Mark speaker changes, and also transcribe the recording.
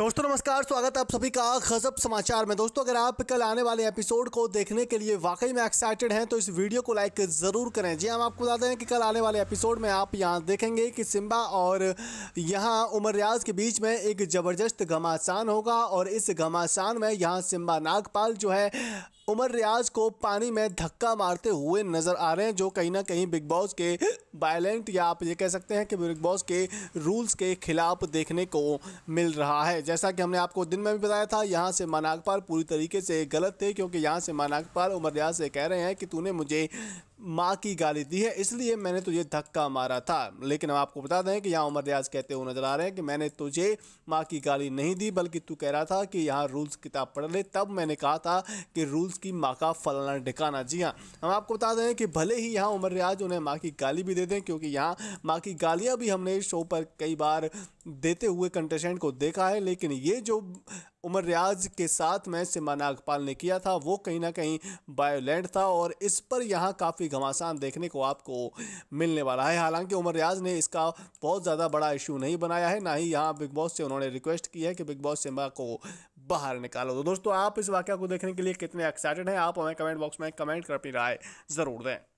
Speaker 1: दोस्तों नमस्कार स्वागत है आप सभी का गजब समाचार में दोस्तों अगर आप कल आने वाले एपिसोड को देखने के लिए वाकई में एक्साइटेड हैं तो इस वीडियो को लाइक ज़रूर करें जी हाँ, हम आपको बताते हैं कि कल आने वाले एपिसोड में आप यहां देखेंगे कि सिम्बा और यहां उमर रियाज के बीच में एक ज़बरदस्त घमासान होगा और इस घमासान में यहाँ सिम्बा नागपाल जो है उमर रियाज को पानी में धक्का मारते हुए नज़र आ रहे हैं जो कहीं ना कहीं बिग बॉस के वायलेंट या आप ये कह सकते हैं कि बिग बॉस के रूल्स के खिलाफ देखने को मिल रहा है जैसा कि हमने आपको दिन में भी बताया था यहाँ से मानाकपाल पूरी तरीके से गलत थे क्योंकि यहाँ से मानाकपाल उमर रियाज से कह रहे हैं कि तूने मुझे माँ की गाली दी है इसलिए मैंने तुझे धक्का मारा था लेकिन हम आपको बता दें कि यहाँ उमर रियाज कहते हुए नजर आ रहे हैं कि मैंने तुझे माँ की गाली नहीं दी बल्कि तू कह रहा था कि यहाँ रूल्स किताब पढ़ ले तब मैंने कहा था कि रूल्स की माँ का फलाना ढिकाना जी हाँ हम आपको बता दें कि भले ही यहाँ उमर रियाज उन्हें माँ की गाली भी दे दें क्योंकि यहाँ माँ की गालियाँ भी हमने इस शो पर कई बार देते हुए कंटेस्टेंट को देखा है लेकिन ये जो उमर रियाज के साथ मैच सिमा नागपाल ने किया था वो कहीं ना कहीं बायोलैंड था और इस पर यहाँ काफ़ी घमासान देखने को आपको मिलने वाला है हालांकि उमर रियाज ने इसका बहुत ज़्यादा बड़ा इशू नहीं बनाया है ना ही यहाँ बिग बॉस से उन्होंने रिक्वेस्ट की है कि बिग बॉस सिम्बा को बाहर निकालो तो दोस्तों आप इस वाक्य को देखने के लिए कितने एक्साइटेड हैं आप हमें कमेंट बॉक्स में कमेंट कर अपनी राय ज़रूर दें